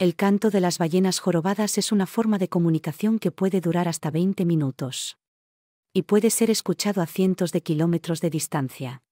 El canto de las ballenas jorobadas es una forma de comunicación que puede durar hasta 20 minutos. Y puede ser escuchado a cientos de kilómetros de distancia.